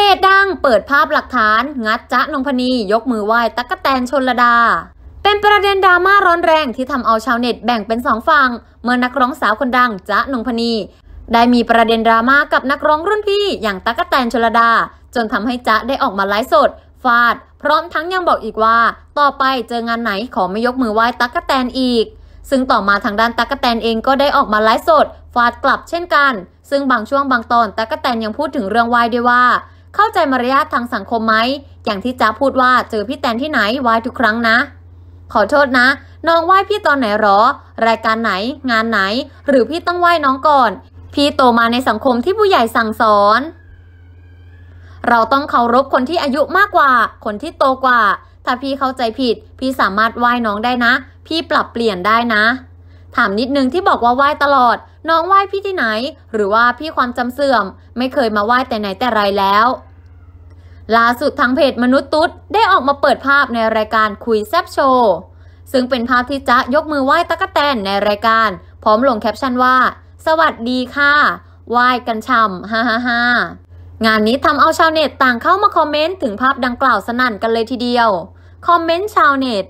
จดังเปิดภาพหลักฐาน งัดจ๊ะนงพนียกมือไหว้ตั๊กแตนชนลดา เป็นประเด็นดราม่าร้อนแรงที่ทำเอาชาวเน็ตแบ่งเป็นสองฝั่งเมื่อนักร้องสาวคนดังจ๊ะนงพนีได้มีประเด็นดราม่ากับนักร้องรุ่นพี่อย่างตั๊กแตนชนลดา จนทำให้จ๊ะได้ออกมาไลฟ์สดฟาด พร้อมทั้งยังบอกอีกว่า ต่อไปเจองานไหนขอไม่ยกมือไหว้ตั๊กแตนอีก ซึ่งต่อมาทางด้านตั๊กแตนเองก็ได้ออกมาไลฟ์สดฟาดกลับเช่นกัน ซึ่งบางช่วงบางตอนตั๊กแตนยังพูดถึงเรื่องไหว้ด้วยว่าเข้าใจมารยาททางสังคมไหม อย่างที่จ้าพูดว่าเจอพี่แตนที่ไหนไหว้ทุกครั้งนะ ขอโทษนะ น้องไหว้พี่ตอนไหนหรอ รายการไหน งานไหน หรือพี่ต้องไหว้น้องก่อน พี่โตมาในสังคมที่ผู้ใหญ่สั่งสอน เราต้องเคารพคนที่อายุมากกว่า คนที่โตกว่า ถ้าพี่เข้าใจผิด พี่สามารถไหว้น้องได้นะ พี่ปรับเปลี่ยนได้นะ ถามนิดนึงที่บอกว่าไหว้ตลอด น้องไหว้พี่ที่ไหน หรือว่าพี่ความจำเสื่อม ไม่เคยมาไหว้แต่ไหนแต่ไรแล้วล่าสุดทางเพจมนุษย์ตุ๊ดได้ออกมาเปิดภาพในรายการคุยแซบโชว์ ซึ่งเป็นภาพที่จ๊ะยกมือไหว้ตะกะแตนในรายการ พร้อมลงแคปชั่นว่า สวัสดีค่ะไหว้กันช่ำฮ่าฮ่าฮ่างานนี้ทำเอาชาวเน็ตต่างเข้ามาคอมเมนต์ ถึงภาพดังกล่าวสนั่นกันเลยทีเดียว คอมเมนต์ชาวเน็ต